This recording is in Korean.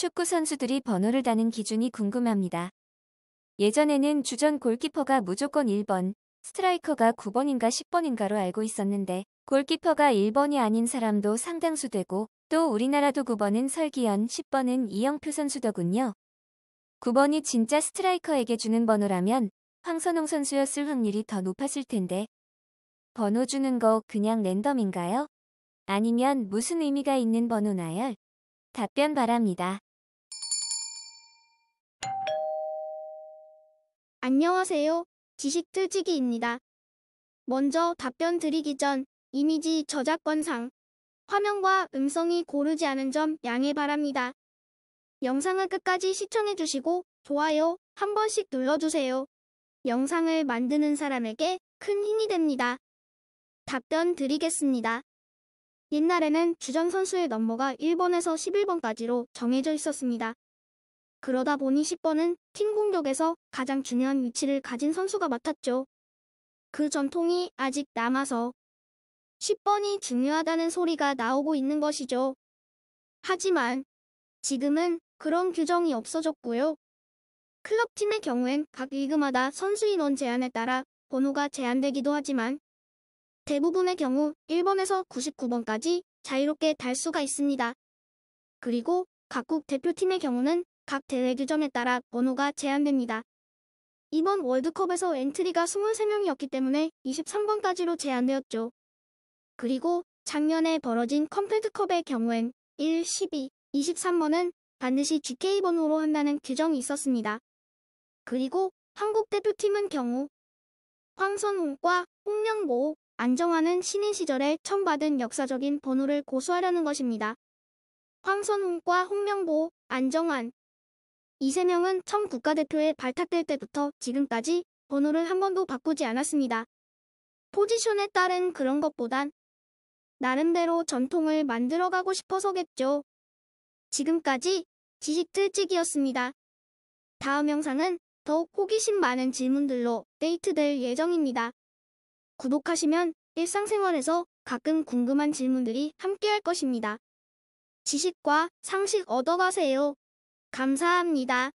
축구 선수들이 번호를 다는 기준이 궁금합니다. 예전에는 주전 골키퍼가 무조건 1번, 스트라이커가 9번인가 10번인가로 알고 있었는데 골키퍼가 1번이 아닌 사람도 상당수 되고 또 우리나라도 9번은 설기현, 10번은 이영표 선수더군요. 9번이 진짜 스트라이커에게 주는 번호라면 황선홍 선수였을 확률이 더 높았을 텐데 번호 주는 거 그냥 랜덤인가요? 아니면 무슨 의미가 있는 번호 나요 답변 바랍니다. 안녕하세요. 지식틀치기입니다. 먼저 답변 드리기 전 이미지 저작권상 화면과 음성이 고르지 않은 점 양해 바랍니다. 영상을 끝까지 시청해주시고 좋아요 한 번씩 눌러주세요. 영상을 만드는 사람에게 큰 힘이 됩니다. 답변 드리겠습니다. 옛날에는 주전 선수의 넘버가 1번에서 11번까지로 정해져 있었습니다. 그러다 보니 10번은 팀 공격에서 가장 중요한 위치를 가진 선수가 맡았죠. 그 전통이 아직 남아서 10번이 중요하다는 소리가 나오고 있는 것이죠. 하지만 지금은 그런 규정이 없어졌고요. 클럽팀의 경우엔 각 리그마다 선수 인원 제한에 따라 번호가 제한되기도 하지만 대부분의 경우 1번에서 99번까지 자유롭게 달 수가 있습니다. 그리고 각국 대표팀의 경우는 각 대회 규정에 따라 번호가 제한됩니다. 이번 월드컵에서 엔트리가 23명이었기 때문에 23번까지로 제한되었죠. 그리고 작년에 벌어진 컴필드컵의 경우엔 1, 12, 23번은 반드시 GK번호로 한다는 규정이 있었습니다. 그리고 한국 대표팀은 경우 황선홍과 홍명보, 안정환은 신인 시절에 처음 받은 역사적인 번호를 고수하려는 것입니다. 황선홍과 홍명보, 안정환, 이세명은청 국가대표에 발탁될 때부터 지금까지 번호를 한 번도 바꾸지 않았습니다. 포지션에 따른 그런 것보단 나름대로 전통을 만들어가고 싶어서겠죠. 지금까지 지식 뜰찍이었습니다 다음 영상은 더욱 호기심 많은 질문들로 데이트될 예정입니다. 구독하시면 일상생활에서 가끔 궁금한 질문들이 함께할 것입니다. 지식과 상식 얻어가세요. 감사합니다.